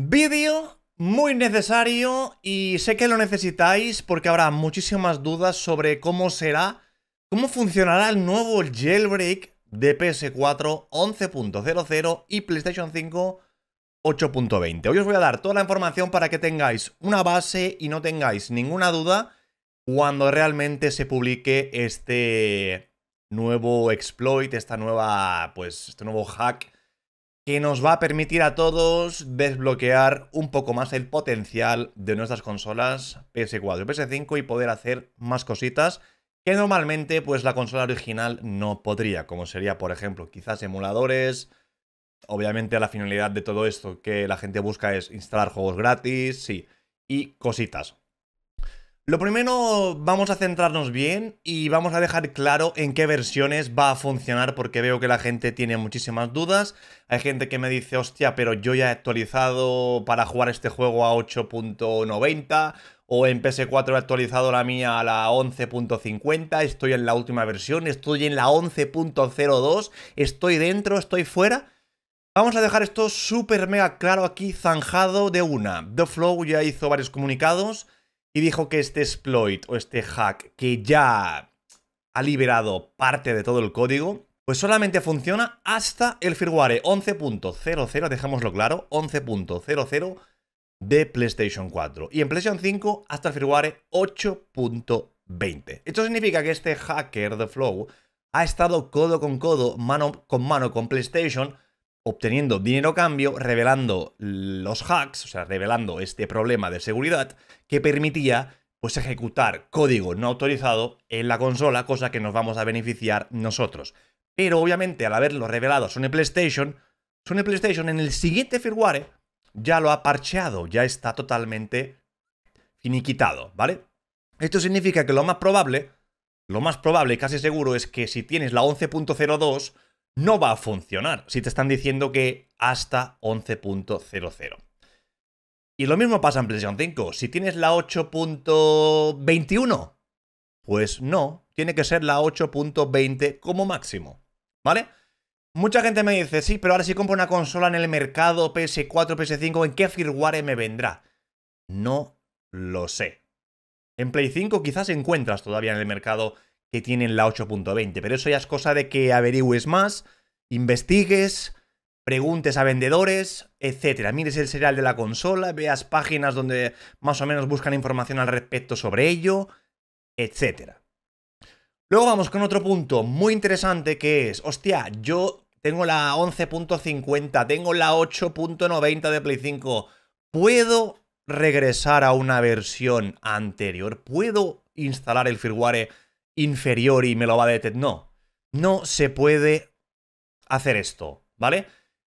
Vídeo muy necesario y sé que lo necesitáis porque habrá muchísimas dudas sobre cómo será, cómo funcionará el nuevo jailbreak de PS4 11.00 y PlayStation 5 8.20. Hoy os voy a dar toda la información para que tengáis una base y no tengáis ninguna duda cuando realmente se publique este nuevo exploit, esta nueva, pues, este nuevo hack que nos va a permitir a todos desbloquear un poco más el potencial de nuestras consolas PS4 y PS5 y poder hacer más cositas que normalmente pues la consola original no podría, como sería por ejemplo quizás emuladores, obviamente la finalidad de todo esto que la gente busca es instalar juegos gratis, sí, y cositas. Lo primero, vamos a centrarnos bien y vamos a dejar claro en qué versiones va a funcionar porque veo que la gente tiene muchísimas dudas. Hay gente que me dice, hostia, pero yo ya he actualizado para jugar este juego a 8.90 o en PS4 he actualizado la mía a la 11.50, estoy en la última versión, estoy en la 11.02, estoy dentro, estoy fuera. Vamos a dejar esto súper mega claro aquí, zanjado de una. The Flow ya hizo varios comunicados y dijo que este exploit o este hack que ya ha liberado parte de todo el código, pues solamente funciona hasta el firmware 11.00, dejémoslo claro, 11.00 de PlayStation 4 y en PlayStation 5 hasta el firmware 8.20. Esto significa que este hacker de Flow ha estado codo con codo, mano con mano con PlayStation obteniendo dinero a cambio, revelando los hacks, o sea, revelando este problema de seguridad que permitía pues ejecutar código no autorizado en la consola, cosa que nos vamos a beneficiar nosotros. Pero obviamente al haberlo revelado Sony PlayStation, Sony PlayStation en el siguiente firmware ya lo ha parcheado, ya está totalmente finiquitado, ¿vale? Esto significa que lo más probable, lo más probable y casi seguro es que si tienes la 11.02 no va a funcionar si te están diciendo que hasta 11.00. Y lo mismo pasa en PlayStation 5. Si tienes la 8.21, pues no, tiene que ser la 8.20 como máximo. ¿Vale? Mucha gente me dice, sí, pero ahora si compro una consola en el mercado PS4, PS5, ¿en qué firmware me vendrá? No lo sé. En Play 5 quizás encuentras todavía en el mercado que tienen la 8.20. Pero eso ya es cosa de que averigües más, investigues, preguntes a vendedores, etcétera. Mires el serial de la consola, veas páginas donde más o menos buscan información al respecto sobre ello, etcétera. Luego vamos con otro punto muy interesante que es, hostia, yo tengo la 11.50, tengo la 8.90 de Play 5. ¿Puedo regresar a una versión anterior? ¿Puedo instalar el firmware inferior y me lo va a detectar. No, no se puede hacer esto, ¿vale?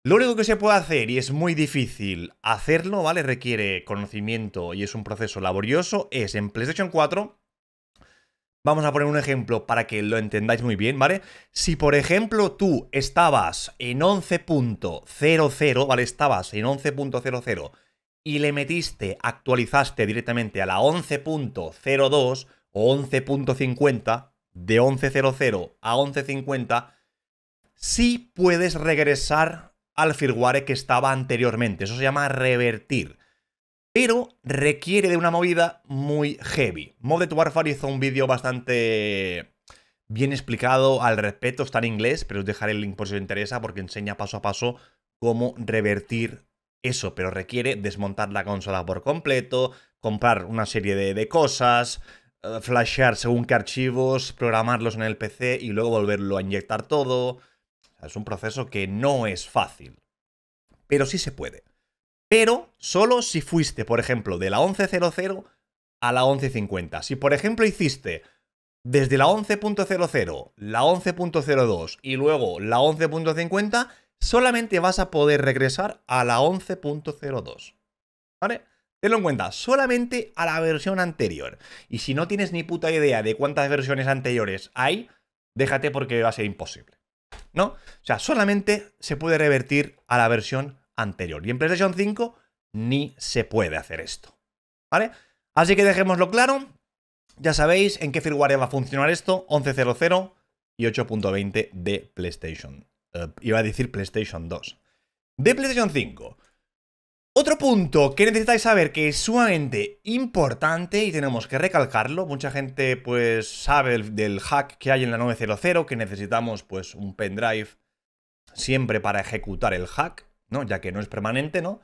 Lo único que se puede hacer, y es muy difícil hacerlo, ¿vale? Requiere conocimiento y es un proceso laborioso, es en PlayStation 4. Vamos a poner un ejemplo para que lo entendáis muy bien, ¿vale? Si por ejemplo tú estabas en 11.00, ¿vale? Estabas en 11.00 y le metiste, actualizaste directamente a la 11.02, 11.50, de 11.00 a 11.50, sí puedes regresar al firmware que estaba anteriormente. Eso se llama revertir. Pero requiere de una movida muy heavy. Modet Warfare hizo un vídeo bastante bien explicado al respecto, está en inglés, pero os dejaré el link por si os interesa porque enseña paso a paso cómo revertir eso, pero requiere desmontar la consola por completo, comprar una serie de cosas, flashear según qué archivos, programarlos en el PC y luego volverlo a inyectar todo. es un proceso que no es fácil, pero sí se puede. Pero solo si fuiste, por ejemplo, de la 11.00 a la 11.50. Si, por ejemplo, hiciste desde la 11.00, la 11.02 y luego la 11.50, solamente vas a poder regresar a la 11.02. ¿Vale? Tenlo en cuenta, solamente a la versión anterior. Y si no tienes ni puta idea de cuántas versiones anteriores hay, déjate porque va a ser imposible. ¿No? O sea, solamente se puede revertir a la versión anterior. Y en PlayStation 5 ni se puede hacer esto. ¿Vale? Así que dejémoslo claro. Ya sabéis en qué firmware va a funcionar esto. 11.00 y 8.20 de PlayStation. Eh, iba a decir PlayStation 2. De PlayStation 5. Otro punto que necesitáis saber que es sumamente importante y tenemos que recalcarlo, mucha gente pues sabe del, hack que hay en la 900 que necesitamos pues un pendrive siempre para ejecutar el hack, ¿no? Ya que no es permanente, ¿no?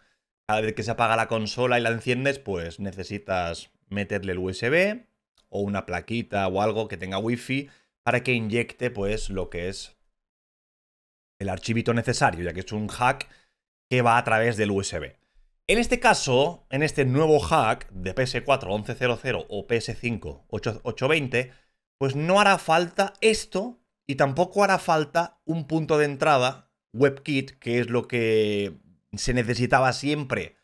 Cada vez que se apaga la consola y la enciendes, pues necesitas meterle el USB o una plaquita o algo que tenga wifi para que inyecte pues lo que es el archivito necesario, ya que es un hack que va a través del USB. En este caso, en este nuevo hack de PS4 1100 o PS5 8.20, pues no hará falta esto y tampoco hará falta un punto de entrada WebKit, que es lo que se necesitaba siempre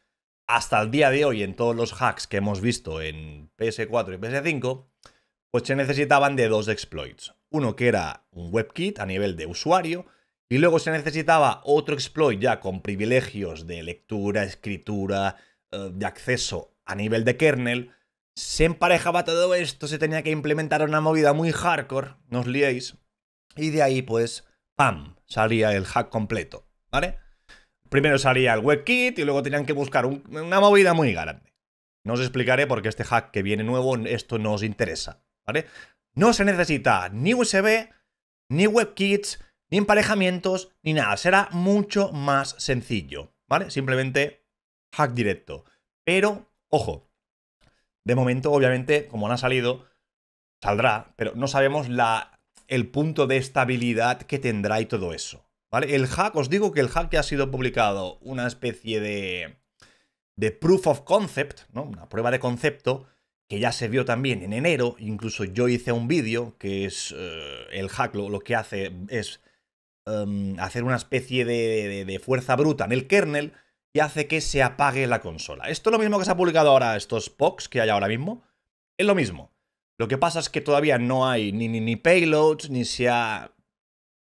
hasta el día de hoy en todos los hacks que hemos visto en PS4 y PS5, pues se necesitaban de dos exploits. Uno que era un WebKit a nivel de usuario y luego se necesitaba otro exploit ya con privilegios de lectura, escritura, eh, de acceso a nivel de kernel. Se emparejaba todo esto, se tenía que implementar una movida muy hardcore, no os liéis. Y de ahí, pues, ¡pam! Salía el hack completo, ¿vale? Primero salía el WebKit y luego tenían que buscar una movida muy grande. No os explicaré porque este hack que viene nuevo, esto no os interesa, ¿vale? No se necesita ni USB, ni WebKits, ni emparejamientos, ni nada. Será mucho más sencillo, ¿vale? Simplemente hack directo. Pero, ojo, de momento, obviamente, como no ha salido, saldrá, pero no sabemos la, el punto de estabilidad que tendrá y todo eso, ¿vale? El hack, os digo que el hack que ha sido publicado una especie de, de proof of concept, ¿no? Una prueba de concepto, que ya se vio también en enero, incluso yo hice un vídeo que es eh, el hack, lo, que hace es Em, hacer una especie de, fuerza bruta en el kernel y hace que se apague la consola. Esto es lo mismo que se ha publicado ahora estos POCs que hay ahora mismo. Es lo mismo. Lo que pasa es que todavía no hay ni, ni, ni payloads, ni se ha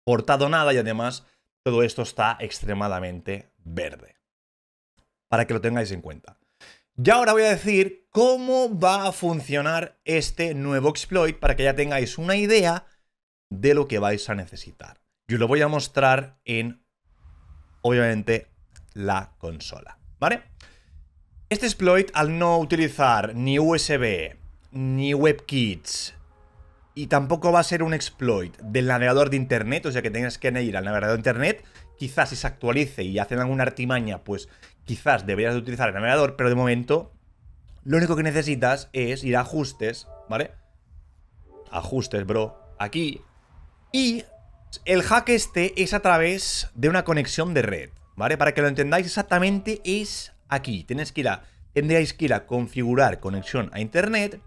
portado nada y además todo esto está extremadamente verde. Para que lo tengáis en cuenta. Y ahora voy a decir cómo va a funcionar este nuevo exploit para que ya tengáis una idea de lo que vais a necesitar. Yo lo voy a mostrar en, obviamente, la consola, ¿vale? Este exploit, al no utilizar ni USB, ni WebKits, y tampoco va a ser un exploit del navegador de internet, o sea que tengas que ir al navegador de internet, quizás si se actualice y hacen alguna artimaña, pues quizás deberías de utilizar el navegador, pero de momento lo único que necesitas es ir a ajustes, ¿vale? Ajustes, bro, aquí, y el hack este es a través de una conexión de red, ¿vale? Para que lo entendáis exactamente es aquí. Tenéis que ir a, tendríais que ir a configurar conexión a internet.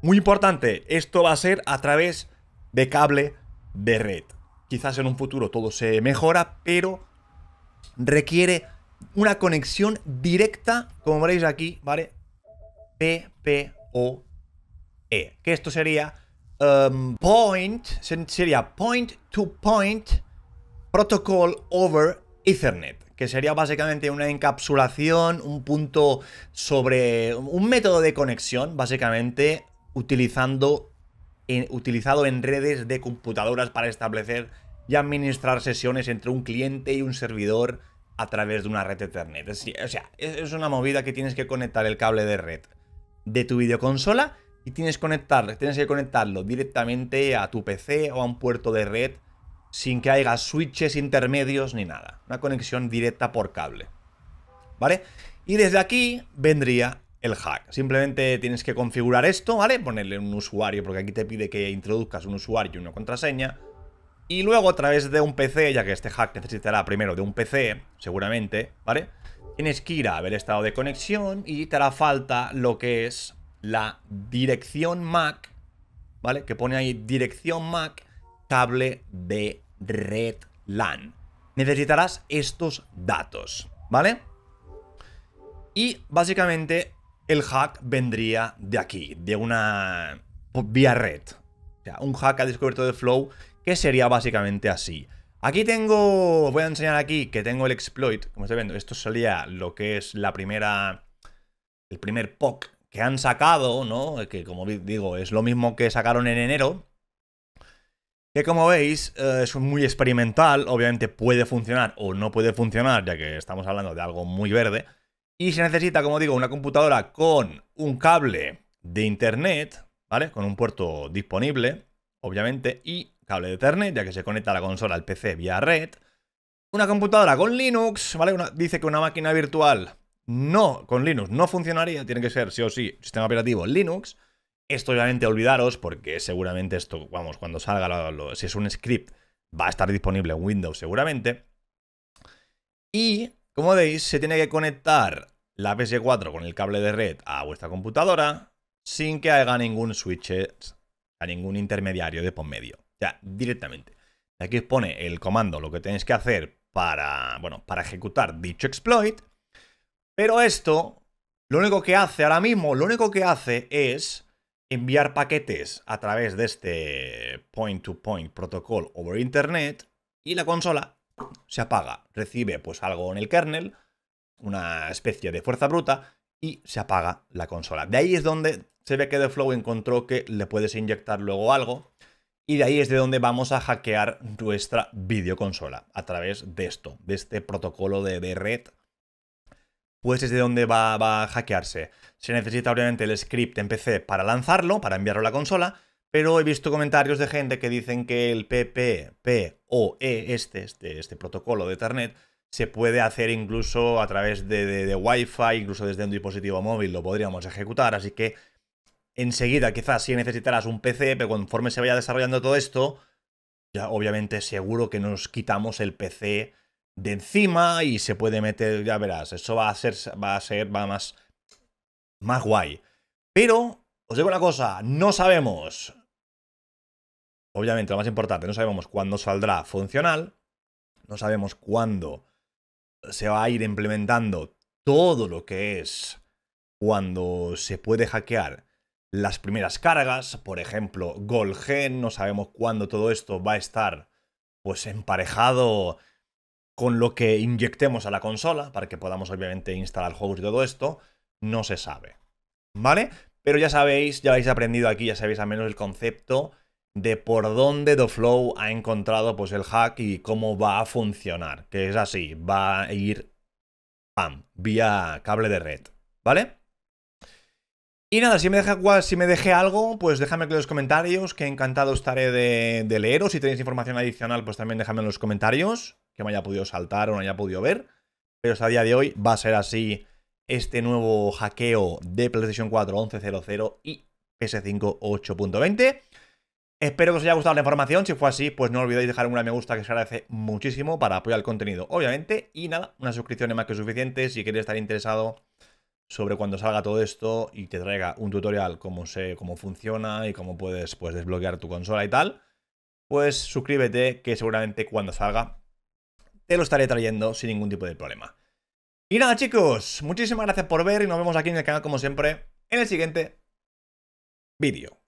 Muy importante, esto va a ser a través de cable de red. Quizás en un futuro todo se mejora, pero requiere una conexión directa, como veréis aquí, ¿vale? PPOE. Que esto sería Um, point, sería point to point protocol over Ethernet, que sería básicamente una encapsulación, un punto sobre un método de conexión, básicamente utilizando utilizado en redes de computadoras para establecer y administrar sesiones entre un cliente y un servidor a través de una red Ethernet. o sea, es una movida que tienes que conectar el cable de red de tu videoconsola y tienes, tienes que conectarlo directamente a tu PC o a un puerto de red sin que haya switches intermedios ni nada. Una conexión directa por cable. ¿Vale? Y desde aquí vendría el hack. Simplemente tienes que configurar esto, ¿vale? Ponerle un usuario, porque aquí te pide que introduzcas un usuario y una contraseña. Y luego a través de un PC, ya que este hack necesitará primero de un PC, seguramente, ¿vale? Tienes que ir a ver el estado de conexión y te hará falta lo que es la dirección MAC, ¿vale? Que pone ahí dirección MAC, cable de red LAN. Necesitarás estos datos, ¿vale? Y básicamente el hack vendría de aquí, de una vía red. O sea, un hack ha descubierto de Flow que sería básicamente así. Aquí tengo, voy a enseñar aquí que tengo el exploit, como estáis viendo, esto sería lo que es la primera, el primer POC que han sacado, ¿no? Que como digo, es lo mismo que sacaron en enero. Que como veis, eh, es muy experimental. Obviamente puede funcionar o no puede funcionar, ya que estamos hablando de algo muy verde. Y se necesita, como digo, una computadora con un cable de internet, ¿vale? Con un puerto disponible, obviamente, y cable de Ethernet, ya que se conecta a la consola al PC vía red. Una computadora con Linux, ¿vale? dice que una máquina virtual no, con Linux no funcionaría, tiene que ser sí o sí sistema operativo Linux. Esto obviamente olvidaros porque seguramente esto, vamos, cuando salga, si es un script, va a estar disponible en Windows seguramente. Y, como veis, se tiene que conectar la PS4 con el cable de red a vuestra computadora sin que haga ningún switch a ningún intermediario de por medio. O sea, directamente. Aquí os pone el comando, lo que tenéis que hacer para, bueno, para ejecutar dicho exploit. Pero esto, lo único que hace ahora mismo, lo único que hace es enviar paquetes a través de este point-to-point protocol over Internet y la consola se apaga. Recibe pues algo en el kernel, una especie de fuerza bruta y se apaga la consola. De ahí es donde se ve que The Flow encontró que le puedes inyectar luego algo y de ahí es de donde vamos a hackear nuestra videoconsola a través de esto, de este protocolo de, de red pues desde dónde va, va a hackearse. Se necesita obviamente el script en PC para lanzarlo, para enviarlo a la consola, pero he visto comentarios de gente que dicen que el PPPoE, este, este, este protocolo de Ethernet, se puede hacer incluso a través de, Wi-Fi, incluso desde un dispositivo móvil lo podríamos ejecutar, así que enseguida quizás si necesitarás un PC, pero conforme se vaya desarrollando todo esto, ya obviamente seguro que nos quitamos el PC de encima y se puede meter, ya verás, eso va a ser, va a ser, va más, más guay. Pero, os digo una cosa, no sabemos, obviamente lo más importante, no sabemos cuándo saldrá funcional, no sabemos cuándo se va a ir implementando todo lo que es cuando se puede hackear las primeras cargas, por ejemplo, Golgen, no sabemos cuándo todo esto va a estar pues emparejado con lo que inyectemos a la consola, para que podamos obviamente instalar juegos y todo esto, no se sabe. ¿Vale? Pero ya sabéis, ya habéis aprendido aquí, ya sabéis al menos el concepto de por dónde the flow ha encontrado pues el hack y cómo va a funcionar. Que es así, va a ir pam, vía cable de red, ¿vale? Y nada, si me, deja, si me dejé algo, pues déjame en los comentarios, que encantado estaré de, de leeros. Si tenéis información adicional, pues también déjame en los comentarios me haya podido saltar o no haya podido ver. Pero hasta el día de hoy va a ser así este nuevo hackeo de PlayStation 4 11.00 y PS5 8.20. Espero que os haya gustado la información. Si fue así, pues no olvidéis dejar un me gusta que se agradece muchísimo para apoyar el contenido, obviamente. Y nada, una suscripción es más que suficiente si queréis estar interesado sobre cuando salga todo esto y te traiga un tutorial cómo sé cómo funciona y cómo puedes pues, desbloquear tu consola y tal, pues suscríbete que seguramente cuando salga lo estaré trayendo sin ningún tipo de problema. Y nada chicos, muchísimas gracias por ver y nos vemos aquí en el canal como siempre en el siguiente vídeo.